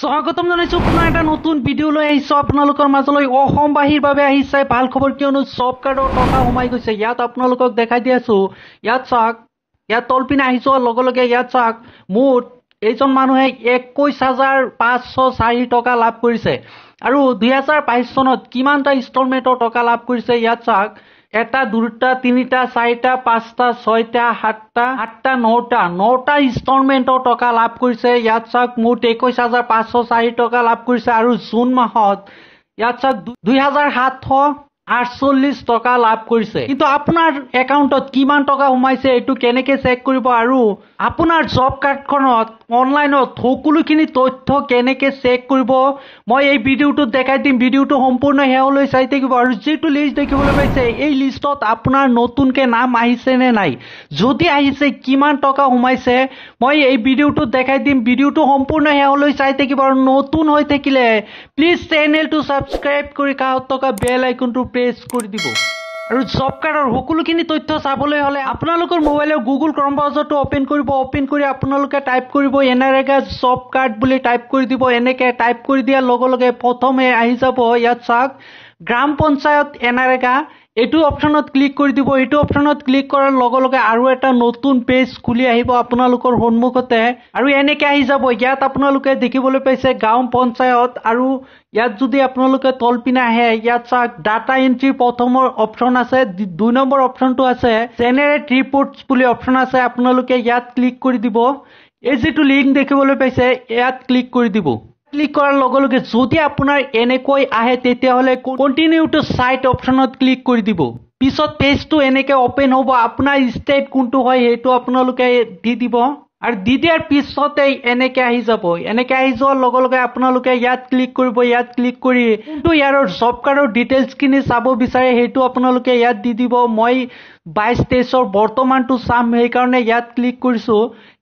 স্বাগতম জানাইছোঁ পুনৰ এটা নতুন ভিডিঅ'লৈ আহিছোঁ আপোনালোকৰ মাজলৈ অসমবাহীৰ বাবে আহিছে ভাল খবৰ কিয়নো চব কাৰ্ডৰ টকা সোমাই গৈছে ইয়াত আপোনালোকক দেখাই দি আছোঁ ইয়াত চাওক ইয়াত তলপিনে আহিছো যোৱাৰ লগে লগে ইয়াত চাওক মুঠ এইজন মানুহে একৈছ হাজাৰ পাঁচশ চাৰি টকা লাভ কৰিছে আৰু দুহেজাৰ বাইছ চনত কিমানটা ইনষ্টলমেণ্টৰ টকা লাভ কৰিছে ইয়াত চাওক এটা দুটা তিনিটা চাৰিটা পাঁচটা ছয়টা সাতটা আঠটা নটা নটা ইনষ্টলমেণ্টৰ টকা লাভ কৰিছে ইয়াত চাওক মুঠ একৈশ হাজাৰ পাঁচশ চাৰি টকা লাভ কৰিছে আৰু জুন মাহত ইয়াত চাওক দুই হাজাৰ সাতশ আঠচল্লিছ টকা লাভ কৰিছে কিন্তু আপোনাৰ একাউণ্টত কিমান টকা সোমাইছে এইটো কেনেকৈ চেক কৰিব আৰু আপোনাৰ জব কাৰ্ডখনত অনলাইনত সকলোখিনি তথ্য কেনেকৈ চেক কৰিব মই এই ভিডিঅ'টোত দেখাই দিম ভিডিঅ'টো সম্পূৰ্ণ শেহলৈ চাই থাকিব আৰু যিটো লিষ্ট দেখিবলৈ পাইছে এই লিষ্টত আপোনাৰ নতুনকে নাম আহিছে নে নাই যদি আহিছে কিমান টকা সোমাইছে মই এই ভিডিঅ'টোত দেখাই দিম ভিডিঅ'টো সম্পূৰ্ণ শেহলৈ চাই থাকিব আৰু নতুন হৈ থাকিলে প্লিজ চেনেলটো ছাবস্ক্ৰাইব কৰি কাষত থকা বেল আইকনটো পেজ কৰি দিব আৰু জব কাৰ্ডৰ সকলোখিনি তথ্য চাবলৈ হ'লে আপোনালোকৰ মোবাইলৰ গুগল ক্ৰম ব্ৰাউজাৰটো অ'পেন কৰিব অ'পেন কৰি আপোনালোকে টাইপ কৰিব এনেৰেগা জব কাৰ্ড বুলি টাইপ কৰি দিব এনেকে টাইপ কৰি দিয়াৰ লগে লগে প্ৰথমে আহি যাব ইয়াত চাওক গ্ৰাম পঞ্চায়ত এনেৰেগা এইটো অপশ্যনত ক্লিক কৰি দিব এইটো অপশ্যনত ক্লিক কৰাৰ লগে লগে আৰু এটা নতুন পেজ খুলি আহিব আপোনালোকৰ সন্মুখতে আৰু এনেকে আহি যাব ইয়াত আপোনালোকে দেখিবলৈ পাইছে গাঁও পঞ্চায়ত আৰু ইয়াত যদি আপোনালোকে তলপিনে আহে ইয়াত চাওক ডাটা এণ্ট্ৰিৰ প্ৰথমৰ অপশ্যন আছে দুই নম্বৰ অপশ্যনটো আছে জেনেৰেট ৰিপৰ্টছ বুলি অপশ্যন আছে আপোনালোকে ইয়াত ক্লিক কৰি দিব এই যিটো লিংক দেখিবলৈ পাইছে ইয়াত ক্লিক কৰি দিব ক্লিক করার লগে লগে যদি আপনার এনেক আহে তেতিয়াহলে কন্টিনিউ টু সাইট অপশনত ক্লিক করে দিব পিছত পেজটো এনেকে ওপেন হব আপনার স্টেট কোনটো হয় সেইটো আপনাদের দি দিব আর দিয়ার পিছতে এনেকে আহি যাব এনেকে আহি যাওয়ার লগে লগে আপনাদের ইয়াত ক্লিক করব ইয়াত ক্লিক করে কিন্তু ইয়ার খিনি চাব বিচাৰে সেইটো আপনাদেৰ ইয়াত দি দিব মই বাইছ তেইছৰ বৰ্তমানটো চাম সেইকাৰণে ইয়াত ক্লিক কৰিছোঁ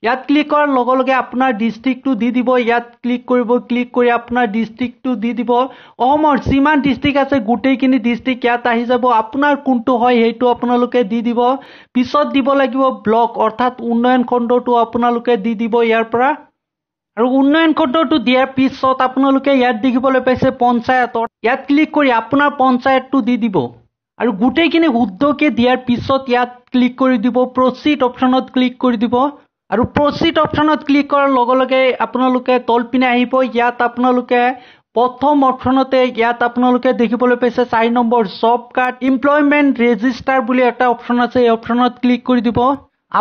ইয়াত ক্লিক কৰাৰ লগে লগে আপোনাৰ ডিষ্ট্ৰিক্টটো দি দিব ইয়াত ক্লিক কৰিব ক্লিক কৰি আপোনাৰ ডিষ্ট্ৰিক্টটো দি দিব অসমৰ যিমান ডিষ্ট্ৰিক্ট আছে গোটেইখিনি ডিষ্ট্ৰিক্ট ইয়াত আহি যাব আপোনাৰ কোনটো হয় সেইটো আপোনালোকে দি দিব পিছত দিব লাগিব ব্লক অৰ্থাৎ উন্নয়ন খণ্ডটো আপোনালোকে দি দিব ইয়াৰ পৰা আৰু উন্নয়ন খণ্ডটো দিয়াৰ পিছত আপোনালোকে ইয়াত দেখিবলৈ পাইছে পঞ্চায়তৰ ইয়াত ক্লিক কৰি আপোনাৰ পঞ্চায়তটো দি দিব আৰু গোটেইখিনি শুদ্ধকে দিয়াৰ পিছত ইয়াত ক্লিক কৰি দিব প্ৰচিট অপশ্যনত ক্লিক কৰি দিব আৰু প্ৰচিট অপশ্যনত ক্লিক কৰাৰ লগে লগে আপোনালোকে তলপিনে আহিব ইয়াত আপোনালোকে প্ৰথম অপশ্যনতে ইয়াত আপোনালোকে দেখিবলৈ পাইছে চাৰি number job card employment register বুলি এটা অপশ্যন আছে এই অপশ্যনত ক্লিক কৰি দিব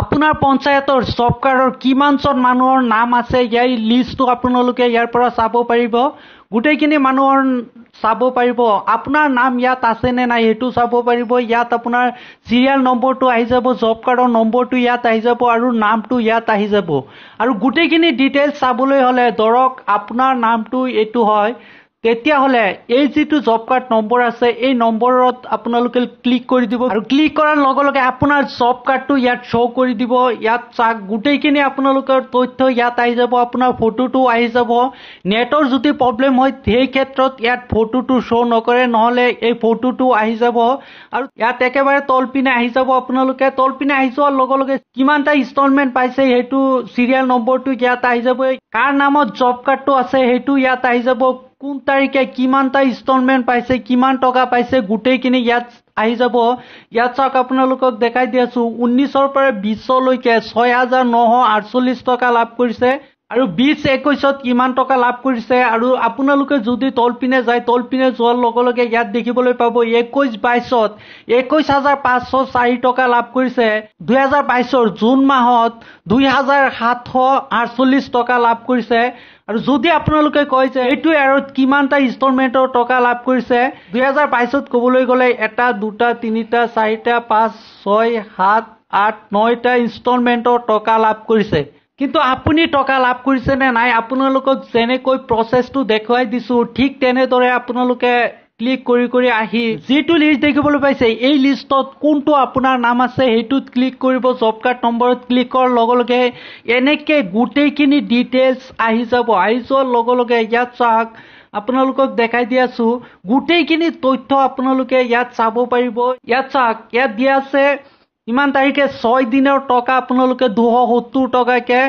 আপোনাৰ পঞ্চায়তৰ জব কাৰ্ডৰ কিমানজন মানুহৰ নাম আছে ইয়াৰ লিষ্টটো আপোনালোকে ইয়াৰ পৰা চাব পাৰিব গোটেইখিনি মানুহৰ চাব পাৰিব আপোনাৰ নাম ইয়াত আছেনে নাই সেইটো চাব পাৰিব ইয়াত আপোনাৰ চিৰিয়েল নম্বৰটো আহি যাব জব কাৰ্ডৰ নম্বৰটো ইয়াত আহি যাব আৰু নামটো ইয়াত আহি যাব আৰু গোটেইখিনি ডিটেইলছ চাবলৈ হ'লে ধৰক আপোনাৰ নামটো এইটো হয় তেতিয়াহ'লে এই যিটো জব কাৰ্ড নম্বৰ আছে এই নম্বৰত আপোনালোকে ক্লিক কৰি দিব আৰু ক্লিক কৰাৰ লগে লগে আপোনাৰ জব কাৰ্ডটো ইয়াত শ্ব' কৰি দিব ইয়াত চাওক গোটেইখিনি আপোনালোকৰ তথ্য ইয়াত আহি যাব আপোনাৰ ফটোটো আহি যাব নেটৰ যদি প্ৰব্লেম হয় সেই ক্ষেত্ৰত ইয়াত ফটোটো শ্ব' নকৰে নহ'লে এই ফটোটো আহি যাব আৰু ইয়াত একেবাৰে তলপিনে আহি যাব আপোনালোকে তলপিনে আহি যোৱাৰ লগে লগে কিমানটা ইনষ্টলমেণ্ট পাইছে সেইটো চিৰিয়েল নম্বৰটো ইয়াত আহি যাব কাৰ নামত জব কাৰ্ডটো আছে সেইটো ইয়াত আহি যাব কোন তাৰিখে কিমানটা ইনষ্টলমেণ্ট পাইছে কিমান টকা পাইছে গোটেইখিনি ইয়াত আহি যাব ইয়াত চাওক আপোনালোকক দেখাই দি আছো ঊনৈছৰ পৰা বিশলৈকে ছয় হাজাৰ নশ আঠচল্লিছ টকা লাভ কৰিছে আৰু বিশ একৈশত কিমান টকা লাভ কৰিছে আৰু আপোনালোকে যদি তলপিনে যায় তলপিনে যোৱাৰ লগে লগে ইয়াত দেখিবলৈ পাব একৈশ বাইশত একৈশ হাজাৰ পাঁচশ চাৰি টকা লাভ কৰিছে দুহেজাৰ বাইছৰ জুন মাহত দুই হাজাৰ সাতশ আঠচল্লিছ টকা লাভ কৰিছে আৰু যদি আপোনালোকে কয় যে এইটো এয়াৰত কিমানটা ইনষ্টলমেণ্টৰ টকা লাভ কৰিছে দুহেজাৰ বাইছত কবলৈ গলে এটা দুটা তিনিটা চাৰিটা পাঁচ ছয় সাত আঠ নটা ইনষ্টলমেণ্টৰ টকা লাভ কৰিছে কিন্তু আপুনি টকা লাভ কৰিছে নে নাই আপোনালোকক যেনেকৈ প্ৰচেছটো দেখুৱাই দিছো ঠিক তেনেদৰে আপোনালোকে ক্লিক কৰি কৰি আহি যিটো লিষ্ট দেখিবলৈ পাইছে এই লিষ্টত কোনটো আপোনাৰ নাম আছে সেইটোত ক্লিক কৰিব জব কাৰ্ড নম্বৰত কৰাৰ লগে লগে এনেকে গোটেইখিনি ডিটেইলছ আহি যাব আহি যোৱাৰ লগে লগে ইয়াত চাওক আপোনালোকক দেখাই দি আছো গোটেইখিনি তথ্য আপোনালোকে ইয়াত চাব পাৰিব ইয়াত চাওক ইয়াত দিয়া আছে ইমান তাৰিখে ছয় দিনৰ টকা আপোনালোকে দুশ সত্তৰ টকাকে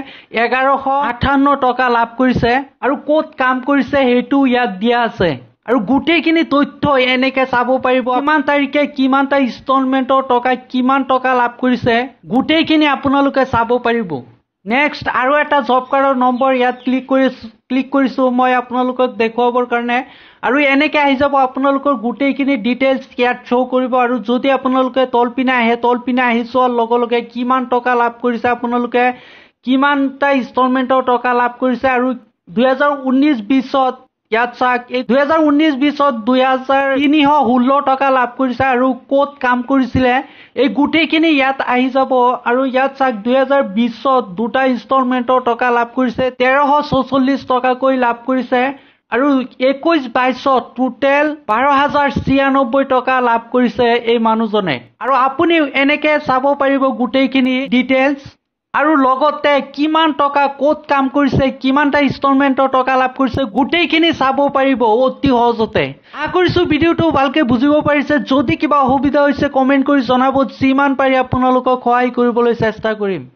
এঘাৰশ আঠাৱন্ন টকা লাভ কৰিছে আৰু ক'ত কাম কৰিছে সেইটো ইয়াত দিয়া আছে আৰু গোটেইখিনি তথ্য এনেকে চাব পাৰিব কিমান তাৰিখে কিমানটা ইনষ্টলমেণ্টৰ টকা কিমান টকা লাভ কৰিছে গোটেইখিনি আপোনালোকে চাব পাৰিব নেক্সট আৰু এটা জব কাৰ্ডৰ নম্বৰ ইয়াত ক্লিক কৰি ক্লিক কৰিছোঁ মই আপোনালোকক দেখুৱাবৰ কাৰণে আৰু এনেকে আহি যাব আপোনালোকৰ গোটেইখিনি ডিটেইলছ ইয়াত শ্ব' কৰিব আৰু যদি আপোনালোকে তলপিনে আহে তলপিনে আহি চোৱাৰ লগে লগে কিমান টকা লাভ কৰিছে আপোনালোকে কিমানটা ইনষ্টলমেণ্টৰ টকা লাভ কৰিছে আৰু দুহেজাৰ ঊনৈছ বিছত ইয়াত চাওক এই দুহেজাৰ ঊনৈছ বিছত দুহেজাৰ তিনিশ ষোল্ল টকা লাভ কৰিছে আৰু ক'ত কাম কৰিছিলে এই গোটেইখিনি ইয়াত আহি যাব আৰু ইয়াত চাওক দুহেজাৰ বিছত দুটা ইনষ্টলমেণ্টৰ টকা লাভ কৰিছে তেৰশ ছয়চল্লিছ টকাকৈ লাভ কৰিছে আৰু একৈছ বাইছত টোটেল বাৰ হাজাৰ ছিয়ানব্বৈ টকা লাভ কৰিছে এই মানুহজনে আৰু আপুনি এনেকৈ চাব পাৰিব গোটেইখিনি ডিটেইলছ আৰু লগতে কিমান টকা ক'ত কাম কৰিছে কিমানটা ইনষ্টলমেণ্টৰ টকা লাভ কৰিছে গোটেইখিনি চাব পাৰিব অতি সহজতে আশা কৰিছোঁ ভিডিঅ'টো ভালকৈ বুজিব পাৰিছে যদি কিবা অসুবিধা হৈছে কমেণ্ট কৰি জনাব যিমান পাৰি আপোনালোকক সহায় কৰিবলৈ চেষ্টা কৰিম